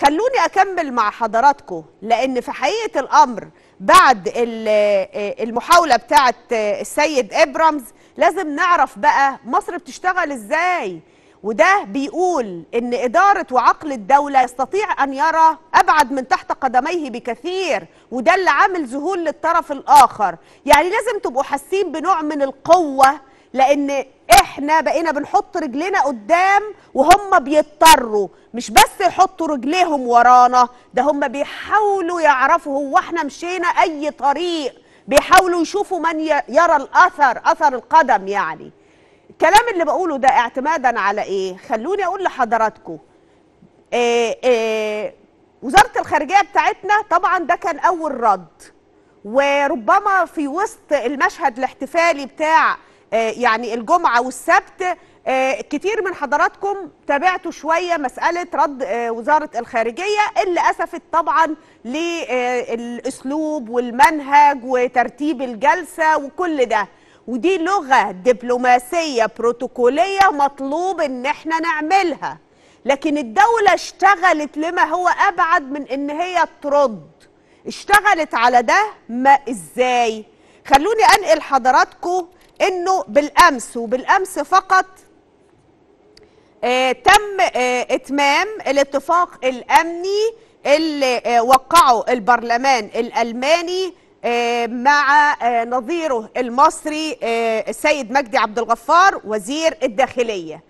خلوني اكمل مع حضراتكم لان في حقيقه الامر بعد المحاوله بتاعه السيد ابرامز لازم نعرف بقى مصر بتشتغل ازاي وده بيقول ان اداره وعقل الدوله يستطيع ان يرى ابعد من تحت قدميه بكثير وده اللي عامل ذهول للطرف الاخر يعني لازم تبقوا حاسين بنوع من القوه لان احنا بقينا بنحط رجلنا قدام وهم بيضطروا مش بس يحطوا رجليهم ورانا ده هم بيحاولوا يعرفوا هو احنا مشينا اي طريق بيحاولوا يشوفوا من يرى الاثر اثر القدم يعني الكلام اللي بقوله ده اعتمادا على ايه خلوني اقول لحضراتكم إيه إيه وزاره الخارجيه بتاعتنا طبعا ده كان اول رد وربما في وسط المشهد الاحتفالي بتاع آه، يعني الجمعه والسبت آه، كتير من حضراتكم تابعتوا شويه مساله رد آه، وزاره الخارجيه اللي اسفت طبعا للاسلوب والمنهج وترتيب الجلسه وكل ده ودي لغه دبلوماسيه بروتوكوليه مطلوب ان احنا نعملها لكن الدوله اشتغلت لما هو ابعد من ان هي ترد اشتغلت على ده ما ازاي خلوني انقل حضراتكم انه بالامس وبالامس فقط آه تم آه اتمام الاتفاق الامني اللي آه وقعه البرلمان الالماني آه، مع آه، نظيره المصري آه، السيد مجدي عبد الغفار وزير الداخليه